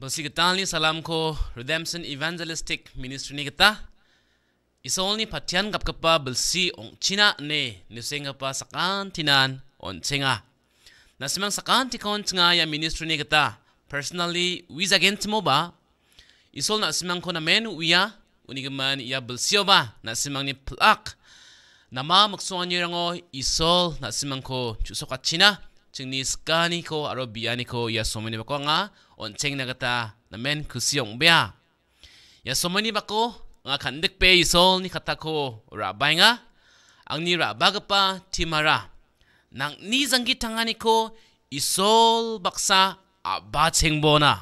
Basi kita ni salam ko Redemption Evangelistic Ministry ni kita. Isol ni patian kap kapa belsi ong China ne ni senga pa sakan tinan on cenga. Nasimang sakan on ya ministry ni kita. Personally, wiz against mo ba? Isol na simang ko na men uya unigaman ya belsi ba? Nasimang ni plak. Nama maksuan yerango isol nasimang ko chusok at China. Cengni skani ko aro ko ya someni bako on cheng na kata na men kusyong bia ya somani bako nga kandik pe isol ni kata ko rabai nga ang ni rabagapa timara nang ni zanggi tangani ko isol baksa aba chengbo na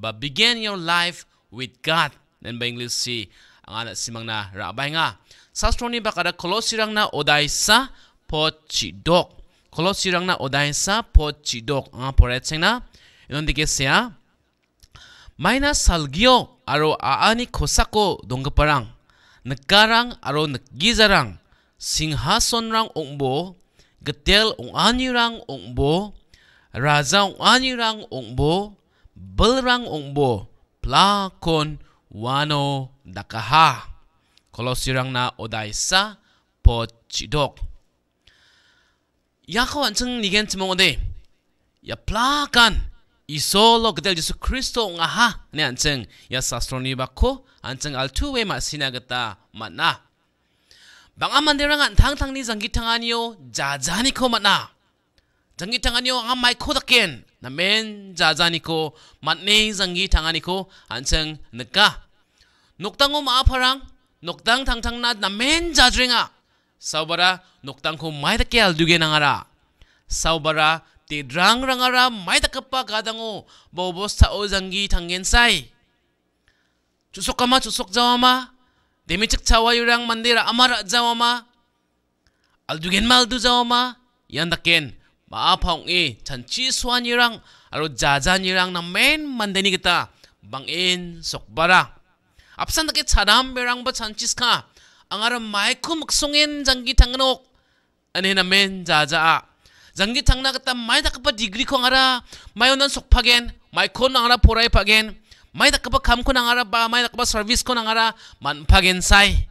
but begin your life with God nan ba English si ang ana simang na rabay nga sastro ni bakada kolosirang na oday sa pochidok kolosirang na oday sa pochidok ang poretseng na 이런 데게 세야 마이나 살기요 아로 아아니 코사코 동급바랑 nekaran aro nekgizarang singhason rang ongbo getel ong anirang ongbo raja ong anirang ongbo belrang ongbo plakon wano dakaha kolosirang na odaisa pochidok yako ancheng nigen chmong ode ya plakan isolo gedel Yesu Kristo nga ha ne ancheng ya sastro ni bakho ancheng altu we ma sinagata mana banga mandira nga thang thang ni zangi thanganio ja jani kho mana zangi thanganio nga mai kho taken na men ja jani ko matne zangi thangani ko ancheng nka noktango ma pharang noktang thang thang na na men ja dringa saubara noktang ko mai takel duge nangara saubara ti drang rangara mai takappa kadango bobosta o zangi tangen sai chusok kama chusok jawama demichik chawayurang mandira amara jawama aldugen maldu jawama yandaken maapaung e chanchi suanirang aro jajanirang na men mandeni kita bangin sokbara apsan dake chadam berang ba chanchis ka angara mai ku maksungen jangi tangnok anena men jaja a Zangi tangna kata mai tak degree kong ara, mai onan sok pagen, mai kon angara porai pagen, mai tak kam ko angara ba, mai tak service kon angara man pagen sai.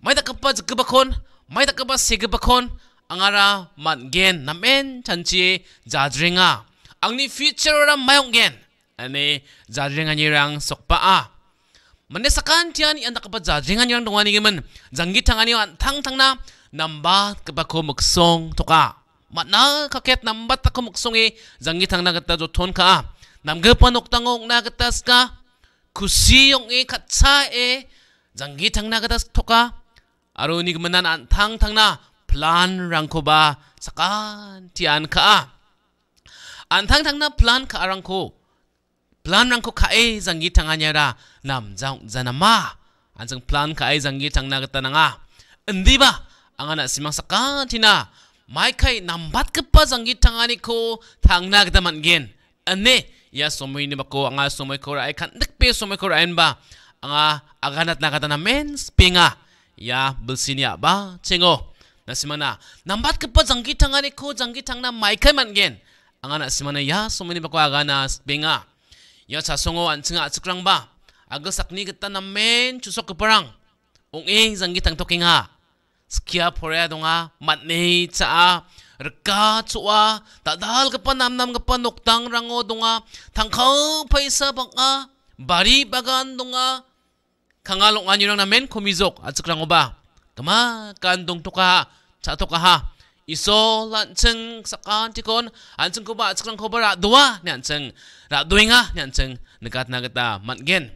Mai tak apa jekeba kon, mai tak apa kon, angara man gen namen chanchi jadringa. Angni future ora on gen. Ane jadringa rang sok pa a. sakan tian i tak apa jadringa rang dongani gemen. zangi tangani tang tangna namba kebako muksong toka. 만나 카켓 남바타 코목송이 장기 탕나갔다 조톤카 남급한 옥당옥 나갔다스카 구시용이 카차에 장기 탕나갔다 토카 아로니 그만난 안탕 탕나 플란 랑코바 사깐 티안카 안탕 탕나 플란 카랑코 플란 랑코 카에 장기 탕하냐라 남장 자나마 안정 플란 카에 장기 탕나갔다 나가 은디바 앙아 a 시망 t i n a maikai nambat kepa zangi tangani ko tangna kita gen. ane ya somoi ni bako anga somoi ko rai kan dek pe somoi ko rai ba anga aganat nakata na men spinga ya bersini ya ba cengo nasimana nambat kepa zangi tangani ko zangi tangna man gen. anga nasimana ya somoi ni bako agana spinga ya an ancinga atsukrang ba aga sakni kita na men cusok keperang ong eng zangi tang tokinga skia porea donga matnei caa reka chua tadal kepa namnam kepa noktang rango donga tangkau paisa banga bari bagan donga kanga longan yurang namen komizok atsuk rangoba kama kandong toka cha toka ha iso lanceng sakan tikon anceng koba atsuk rang koba dua ne anceng ra duinga ne anceng nekat nagata matgen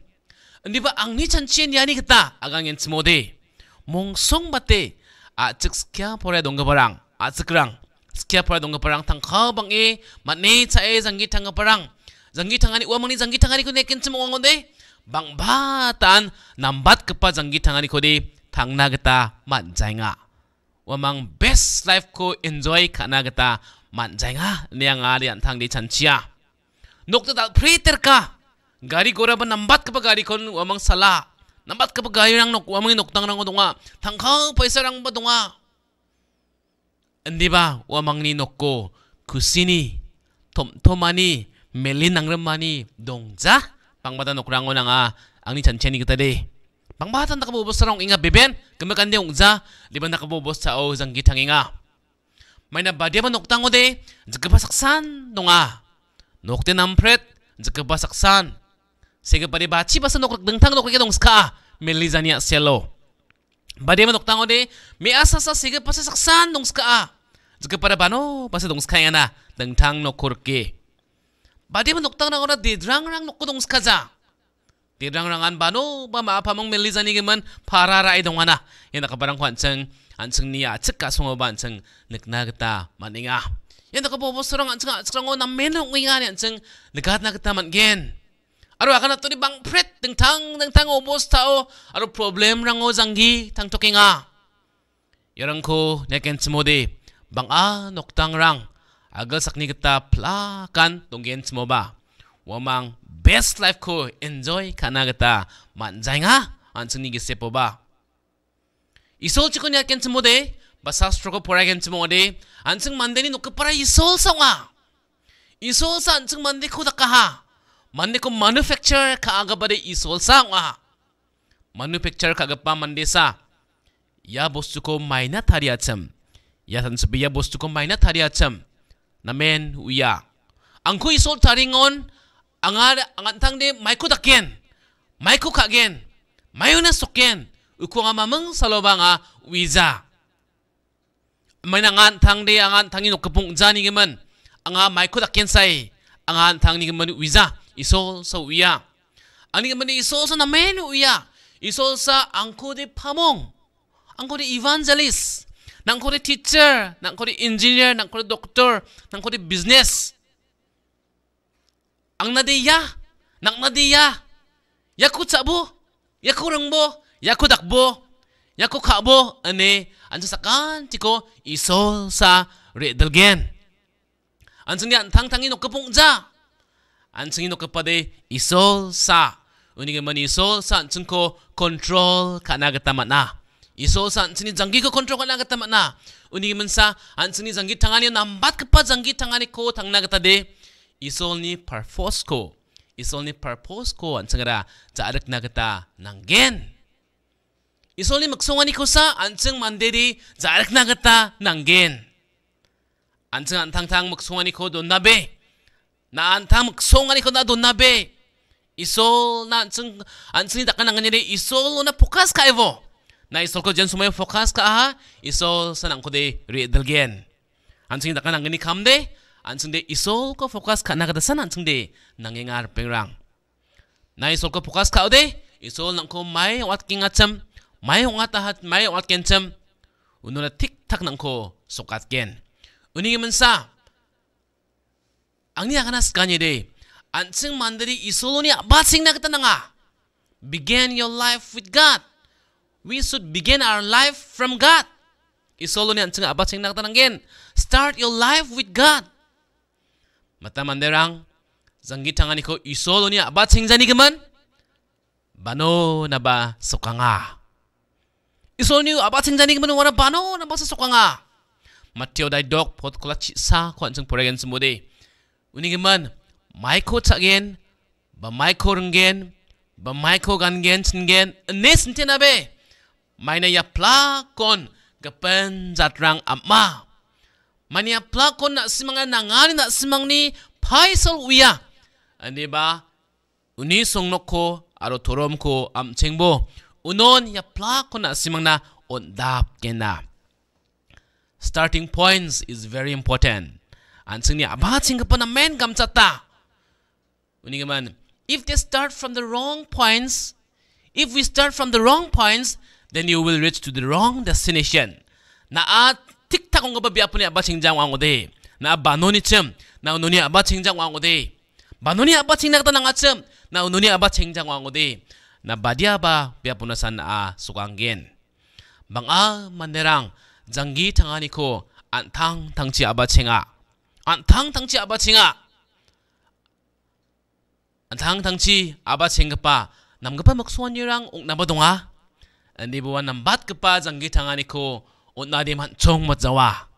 Ndiba ang ni chanchien yani kita agang yen smode. Mongsong bate atsik skia pore dongga parang atsik rang skia pore dongga parang tangka bang e matne cha e janggi tangga parang janggi tangani uang mani janggi tangani ko nekin cemong ngode bang batan nambat kepa janggi tangani ko de tang tangna geta manjainga wamang best life ko enjoy kana geta manjainga niang ali antang di chancia nokta dal pre terka gari gora ban nambat kepa gari kon wamang salah nambat ka pagayang nok nuktang noktang ko dunga tangkang paisa rang ba dunga andi ba wamang ni ko, kusini tomtomani melin nangremani dongja pangbata ang nanga angni chancheni kita deh pangbatan tak sa rong inga beben kemakan dia di liban tak sa sao zanggitang inga? maina badia ba o de jekeba saksan nonga nokte nampret jekeba saksan sega pade bachi basa nokrok dengtang nokrok dong ska Melizania zania selo bade manok tango de me asa sa sega pasa saksan dong ska jega pada bano basa dong ska yana dengtang nokrok ke bade manok tang nangona de drang rang nokko dong ska ja de drang rangan bano ba ma mong meli zani geman para rai dong ana yana kabarang kwanceng anseng nia cekka songo banceng nekna geta maninga yana kabobo sorang anseng anseng ngo namen ngo ngani anseng negat na geta ya man gen Aru akana tuni bang pret teng tang teng tang obos tao aru problem rango zanggi tang tokinga. Yorangko neken semode bang a tang rang agal sakni kita plakan tonggen semoba. Wamang best life ko enjoy kana kita manjai nga ansuni gisepo ba. Isol chiko neken semode basastro ko pora gen semode ansung mandeni nokepara isol songa. Isol sa ansung mande ko dakaha mande ko manufacture ka aga bade isol sang aha manufacture ka gappa mande sa ya bostu ko maina thari acham ya san sabi ya bostu ko maina thari acham namen uya angku isol taringon angar angantang de maiko daken maiko kagen mayuna soken uku saloba salobanga wiza maina ngan tang de angan tangi nok kapung geman anga maiko daken sai angan tang ni geman wiza 이솔 서 위야 아니 근데 이솔 서 나멘 위야 이솔 서 앙코데 파몽 앙코데 이반젤리스 낭코데 티처 낭코데 인지니어 낭코데 독터 낭코데 비즈니스 앙나데야 낭나데야 야코 차보 야코 랑보 야코 닥보 야코 카보 아니 안사사깐 티코 이솔 사 레들겐 안승이 안탕탕이 놓고 봉자 안승이 녹급하되 이솔사 우니게 뭐니 이솔사 안승 코 컨트롤 가나겠다마나 이솔사 안승이 장기 코 컨트롤 가나겠다마나 우니게 문사 안승이 장기 당하니 남밭 급파 장기 당하니 코 당나겠다데 이솔니 파포스 코 이솔니 파포스 코 안승아라 자르크 나겠다 난겐 이솔니 막송아니 코사 안승 만데디 자르크 나겠다 난겐 안승 안탕탕 막송아니 코 돈나베 na antam songan ko na do nabe isol na ansung ansung tak kanang ngani isol na fokus ka evo na isol ko jen sumay fokus ka aha isol sanang ko de redel gen ansung tak kanang ngani kam de ansung de isol ko fokus ka na kada san ansung de nangengar pengrang na isol ko fokus ka ode isol nang ko mai wat kingatsam mai wat hat mai wat kentsam unula tik tak nang ko sokat gen unigi mensa Angni akana skanye de. Antsing mandiri isolonia batsing nakatananga. Begin your life with God. We should begin our life from God. Isolonia antsing abatsing nakatanangin. Start your life with God. Mata manderang zangi tanganiko isolonia abatsing zani geman. Bano naba sokanga. Isolonia abatsing zani geman wana bano naba sokanga. Mateo dai dog pot kola chisa kwa antsing poregan semudi. Unigiman Michael Tagen Ba Michael Ngen Ba Michael Gangen Ngen Nis Ntinabe Meine ya pla kon Gapen Zatrang Amma Meine ya pla kon nak simang nangani nak simang ni Paisal uya Aniba Uni song nokko Aro torom ko am chengbo Unon ya pla kon nak simang na Ondap kena Starting points is very important. anjingnya abacing ke pena men kam chata if they start from the wrong points if we start from the wrong points then you will reach to the wrong destination na tik tak ngaba bi apuni abacing jang wang banoni chem na ununi abacing jang wang banoni abacing na tanang achem na ununi abacing jang wang ode na bang a ko antang 안 당당치 아바칭아 안 당당치 아바칭가빠 남가빠 막수완이랑 옥나바동아 니부와 남밭가빠 장기탕아니코 옷나디만 총못자와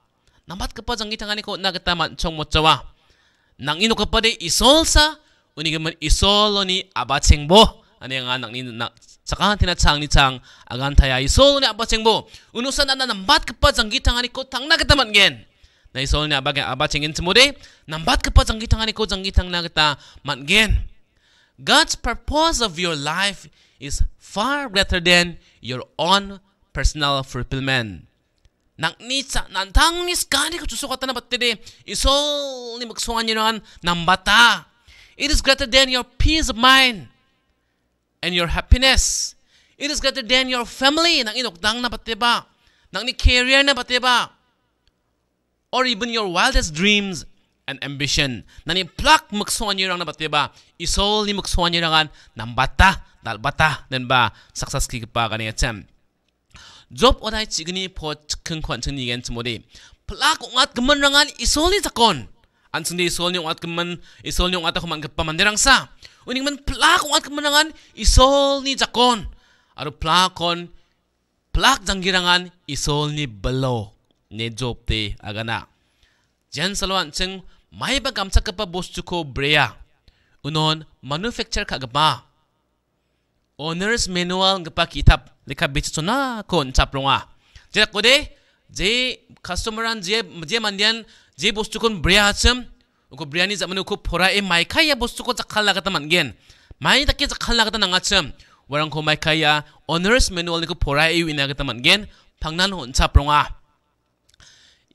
남밭가빠 장기탕아니코 옷나겠다만 총못자와 낭이노가빠데 이솔사 우니가만 이솔로니 아바칭보 아니가 낭니 나 sakahantina chang ni chang agantaya isolo ni abachengbo unusan na nambat kapa janggi tangani ko tang nakataman gen na isol na bagay abat singin sumudi, nambat ka thangani ko anikod thangna gata mangen God's purpose of your life is far greater than your own personal fulfillment. Naknitsa, nantangnis kani ko susukatan na batide, isol ni magsungan nyo nambata. It is greater than your peace of mind and your happiness. It is greater than your family. Nang inok dang na batte ba Nang ni career na batte ba or even your wildest dreams and ambition. Nani plak maksuan yurang ba, isol ni maksuan yurangan nambata, dalbata, den ba success ki kepa kani atem. Job odai chigni po keng kwan cheng nigen chmodi. Plak ungat gemen rangan isol ni takon. An sendi isol ni ungat gemen, isol ni ungat akuman kepa mandirang sa. Uning men plak ungat gemen rangan isol ni takon. Aru plakon, plak janggirangan isol ni belo. ne job te agana jan salwan cheng mai ba gamcha kapa bostu ko breya unon manufacture khagma owners manual ngpa kitab lekha bichuna kon chapronga je kode je customeran je je mandian je bostu kon breya cham uko briyani zamane uko phora e mai khaya bostu ko chakhal lagata mangen mai takke chakhal lagata nanga cham warang ko mai khaya owners manual ko phora e winagata mangen phangnan hon chapronga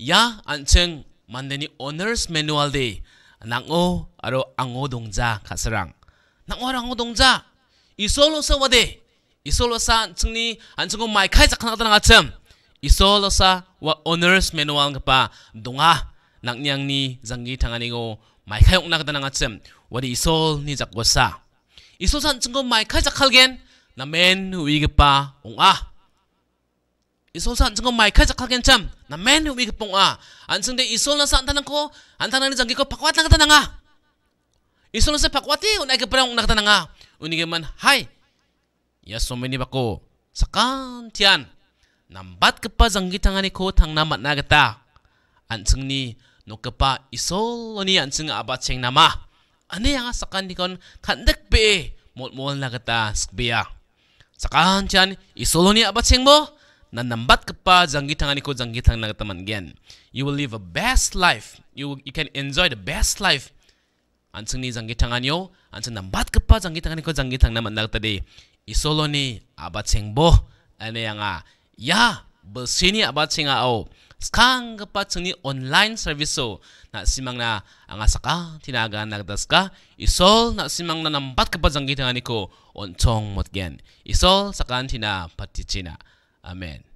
야 안층 만드니 오너스 매뉴얼디 낭오 아로 앙오 동자 가스랑 낭오 앙오 동자 이솔로서 와데 이솔로사 안층니 안층고 마이 카이자 카나다 나가쯤 이솔로사 와 오너스 매뉴얼 가파 동아 낙냥니 장기 당하니고 마이 카욕 나가다 나가쯤 와디 이솔니 작고사 이솔산 안층고 마이 카이자 칼겐 나멘 위기파 옹아 isol san sengko mai kai gen kencam na men wi ke pong a an de isol na san tanang ko an tanang ni jangki ko pakwat na a isol sa pakwati unai ke perang unak a uni ke man hai ya someni bako sakan tian nambat kepa jangki tangani ko tangna matna geta an seng ni no pa isol ni an seng abat seng nama ane yang sakan dikon kandak be mol mol na geta skbia sakan tian isol ni abat seng bo na nambat ka pa zangi aniko zangitang taman gen. You will live a best life. You, you can enjoy the best life. Ansang ni yo, yo, ansang nambat ka pa ko zangi zangitang naman tadi. Isolo ni abat sengbo. ane yang a, ya, bersini abat singa o. kepa kapat sini online service so na simang na ang asaka tinaga nagdas ka isol na simang na nambat kapat zangitang aniko ontong gen. Isol sakan tina pati china. Amen.